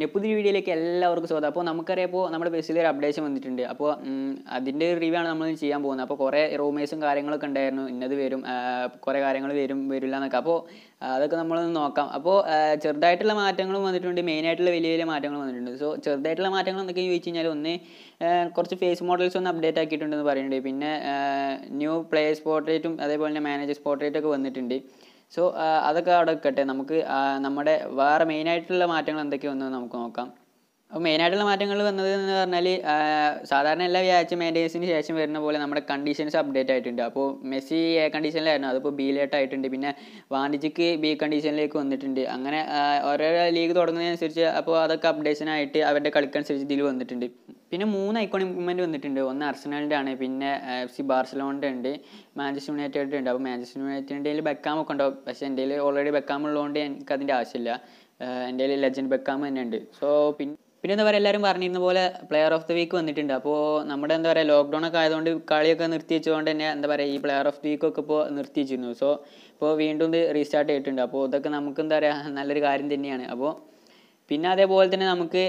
പിന്നെ പുതിയ വീഡിയോയിലേക്ക് എല്ലാവർക്കും സ്വാഗതം അപ്പോൾ നമുക്കറിയാം നമ്മുടെ ബസ്സിൽ ഒരു അപ്ഡേഷൻ വന്നിട്ടുണ്ട് അപ്പോൾ അതിൻ്റെ റിവ്യൂ ആണ് നമ്മൾ ചെയ്യാൻ പോകുന്നത് അപ്പോൾ കുറേ റൂമേഴ്സും കാര്യങ്ങളൊക്കെ ഉണ്ടായിരുന്നു ഇന്നത് വരും കുറേ കാര്യങ്ങൾ വരും വരില്ല എന്നൊക്കെ അപ്പോൾ അതൊക്കെ നമ്മളൊന്ന് നോക്കാം അപ്പോൾ ചെറുതായിട്ടുള്ള മാറ്റങ്ങളും വന്നിട്ടുണ്ട് മെയിനായിട്ടുള്ള വലിയ വലിയ മാറ്റങ്ങൾ വന്നിട്ടുണ്ട് സോ ചെറുതായിട്ടുള്ള മാറ്റങ്ങൾ എന്നൊക്കെ ചോദിച്ചു കഴിഞ്ഞാൽ ഒന്ന് കുറച്ച് ഫേസ് മോഡൽസ് ഒന്ന് അപ്ഡേറ്റ് ആക്കിയിട്ടുണ്ടെന്ന് പറയുന്നുണ്ട് പിന്നെ ന്യൂ പ്ലേയേഴ്സ് പോർട്രേറ്റും അതേപോലെ തന്നെ മാനേജേഴ്സ് പോർട്രേറ്റൊക്കെ വന്നിട്ടുണ്ട് സോ അതൊക്കെ അവിടെ വെക്കട്ടെ നമുക്ക് നമ്മുടെ വേറെ മെയിനായിട്ടുള്ള മാറ്റങ്ങൾ എന്തൊക്കെയോ ഒന്ന് നമുക്ക് നോക്കാം അപ്പോൾ മെയിനായിട്ടുള്ള മാറ്റങ്ങൾ വന്നത് എന്ന് പറഞ്ഞാൽ സാധാരണ എല്ലാ വ്യാഴ്ച മാൻഡേഴ്സിന് ശേഷം വരുന്ന പോലെ നമ്മുടെ കണ്ടീഷൻസ് അപ്ഡേറ്റ് ആയിട്ടുണ്ട് അപ്പോൾ മെസ്സി എ കണ്ടീഷനിലായിരുന്നു അതിപ്പോൾ ബിയിലോട്ട് ആയിട്ടുണ്ട് പിന്നെ വാണിജ്യക്ക് ബി കണ്ടീഷനിലേക്ക് വന്നിട്ടുണ്ട് അങ്ങനെ ഓരോരോ ലീഗ് തുടങ്ങുന്നതിനനുസരിച്ച് അപ്പോൾ അതൊക്കെ അപ്ഡേഷനായിട്ട് അവരുടെ കളിക്കനുസരിച്ച് ഇതിൽ വന്നിട്ടുണ്ട് പിന്നെ മൂന്ന് ഐക്കോൺ മൂവ്മെൻറ്റ് വന്നിട്ടുണ്ട് ഒന്ന് അർസനലിൻ്റെ ആണ് പിന്നെ എഫ് സി ബാർസലോണിൻ്റെ ഉണ്ട് മാഞ്ചസ്റ്റർ യുണൈറ്റഡ് ഉണ്ട് അപ്പോൾ മാഞ്ചസ്റ്റർ യുണൈറ്റഡിൻ്റെ ബെക്കാം ഒക്കെ ഉണ്ടാവും പക്ഷേ എൻ്റെ ഓൾറെഡി ബെക്കാം ഉള്ളതുകൊണ്ട് എനിക്ക് അതിൻ്റെ ആവശ്യമില്ല എൻ്റെ ലെജൻഡ് ബെക്കാം തന്നെ ഉണ്ട് സോ പിന്നെ പിന്നെ എന്താ പറയുക എല്ലാവരും പറഞ്ഞിരുന്ന പോലെ പ്ലെയർ ഓഫ് ദി വീക്ക് വന്നിട്ടുണ്ട് അപ്പോൾ നമ്മുടെ എന്താ പറയുക ലോക്ക്ഡൗൺ ഒക്കെ ആയതുകൊണ്ട് കളിയൊക്കെ നിർത്തി വെച്ചുകൊണ്ട് തന്നെ എന്താ പറയുക ഈ പ്ലെയർ ഓഫ് ദി വീക്ക് ഒക്കെ ഇപ്പോൾ നിർത്തി വെച്ചിരുന്നു സോ ഇപ്പോൾ വീണ്ടും ഇത് റീസ്റ്റാർട്ട് ചെയ്തിട്ടുണ്ട് അപ്പോൾ ഇതൊക്കെ നമുക്ക് എന്താ പറയുക നല്ലൊരു കാര്യം തന്നെയാണ് അപ്പോൾ പിന്നെ അതേപോലെ തന്നെ നമുക്ക്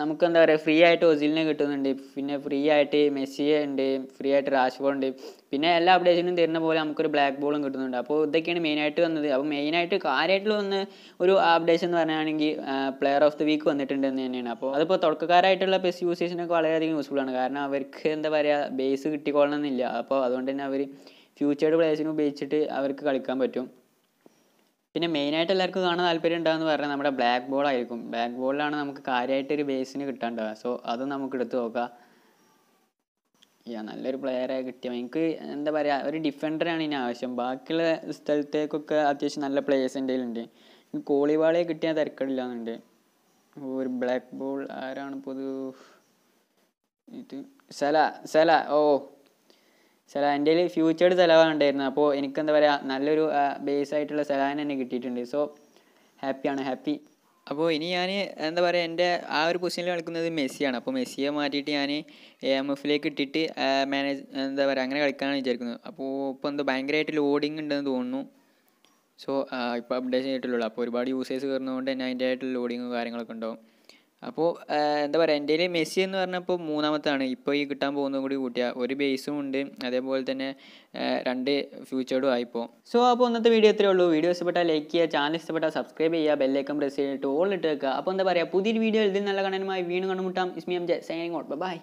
നമുക്ക് എന്താ പറയുക ഫ്രീ ആയിട്ട് ഒസിലിനെ കിട്ടുന്നുണ്ട് പിന്നെ ഫ്രീ ആയിട്ട് മെസ്സിയെ ഉണ്ട് ഫ്രീ ആയിട്ട് റാഷ്ബോ ഉണ്ട് പിന്നെ എല്ലാ അപ്ഡേഷനും തരുന്ന പോലെ നമുക്കൊരു ബ്ലാക്ക് ബോളും കിട്ടുന്നുണ്ട് അപ്പോൾ ഇതൊക്കെയാണ് മെയിനായിട്ട് വന്നത് അപ്പോൾ മെയിനായിട്ട് കാര്യമായിട്ടുള്ള ഒന്ന് ഒരു അപ്ഡേഷൻ എന്ന് പറയുകയാണെങ്കിൽ പ്ലെയർ ഓഫ് ദി വീക്ക് വന്നിട്ടുണ്ട് എന്ന് തന്നെയാണ് അപ്പോൾ അതിപ്പോൾ തുടക്കക്കാരായിട്ടുള്ള പെസ് യൂസേഴ്സിനൊക്കെ വളരെയധികം യൂസ്ഫുൾ ആണ് കാരണം അവർക്ക് എന്താ പറയുക ബേസ് എന്നില്ല അപ്പോൾ അതുകൊണ്ട് തന്നെ അവർ ഫ്യൂച്ചേർഡ് പ്ലേയേഴ്സിനെ ഉപയോഗിച്ചിട്ട് അവർക്ക് കളിക്കാൻ പറ്റും പിന്നെ മെയിനായിട്ട് എല്ലാവർക്കും കാണാൻ താല്പര്യം ഉണ്ടാകുമെന്ന് പറഞ്ഞാൽ നമ്മുടെ ബ്ലാക്ക് ബോൾ ആയിരിക്കും ബ്ലാക്ക് ബോളിലാണ് നമുക്ക് കാര്യമായിട്ട് ഒരു ബേസിന് കിട്ടാണ്ടാവുക സോ അത് നമുക്ക് എടുത്തു നോക്കാം യാ നല്ലൊരു പ്ലെയറെ കിട്ടിയ എനിക്ക് എന്താ പറയുക ഒരു ഡിഫൻഡറാണ് ഇനി ആവശ്യം ബാക്കിയുള്ള സ്ഥലത്തേക്കൊക്കെ അത്യാവശ്യം നല്ല പ്ലേയേഴ്സ് എൻ്റെ ഉണ്ട് കോളിബാളെ കിട്ടിയാൽ തിരക്കടില്ല എന്നുണ്ട് ഒരു ബ്ലാക്ക് ബോൾ ആരാണ് പൊതു ഇത് സല സല ഓ സെലാ എൻ്റെ കയ്യിൽ ഫ്യൂച്ചേർഡ് സെലവാ ഉണ്ടായിരുന്നു അപ്പോൾ എനിക്ക് എന്താ പറയുക നല്ലൊരു ബേസ് ആയിട്ടുള്ള സെലാൻ തന്നെ കിട്ടിയിട്ടുണ്ട് സോ ഹാപ്പിയാണ് ഹാപ്പി അപ്പോൾ ഇനി ഞാൻ എന്താ പറയുക എൻ്റെ ആ ഒരു പൊസിഷനിൽ കളിക്കുന്നത് മെസ്സിയാണ് അപ്പോൾ മെസ്സിയെ മാറ്റിയിട്ട് ഞാൻ എ എം എഫിലേക്ക് ഇട്ടിട്ട് മാനേജ് എന്താ പറയുക അങ്ങനെ കളിക്കാനാണ് വിചാരിക്കുന്നത് അപ്പോൾ ഇപ്പോൾ എന്തോ ഭയങ്കരമായിട്ട് ലോഡിങ് ഉണ്ടെന്ന് തോന്നുന്നു സോ ഇപ്പോൾ അപ്ഡേഷൻ ചെയ്തിട്ടുള്ളൂ അപ്പോൾ ഒരുപാട് യൂസേഴ്സ് കയറുന്നതുകൊണ്ട് തന്നെ അതിൻ്റെ ആയിട്ടുള്ള ലോഡിങ്ങും കാര്യങ്ങളൊക്കെ ഉണ്ടാവും അപ്പോൾ എന്താ പറയുക എൻ്റെ മെസ്സി എന്ന് പറഞ്ഞപ്പോൾ മൂന്നാമത്താണ് ഇപ്പോൾ ഈ കിട്ടാൻ പോകുന്ന കൂടി കൂട്ടിയ ഒരു ബേസും ഉണ്ട് അതേപോലെ തന്നെ രണ്ട് ഫ്യൂച്ചേർഡും ആയിപ്പോൾ സോ അപ്പോൾ ഇന്നത്തെ വീഡിയോ എത്രയേ ഉള്ളൂ വീഡിയോ ഇഷ്ടപ്പെട്ടാൽ ലൈക്ക് ചെയ്യുക ചാനൽ ഇഷ്ടപ്പെട്ടാൽ സബ്സ്ക്രൈബ് ചെയ്യുക ബെല്ലൈക്കൻ പ്രസ് ചെയ്തിട്ട് ഓൾ ഇട്ട് വെക്കുക അപ്പോൾ എന്താ പറയുക പുതിയൊരു വീഡിയോ ഇതിൽ നല്ല കണ്ണനുമായി വീണ് കണ്ണുമുട്ടാം ഇസ്മി M J signing out by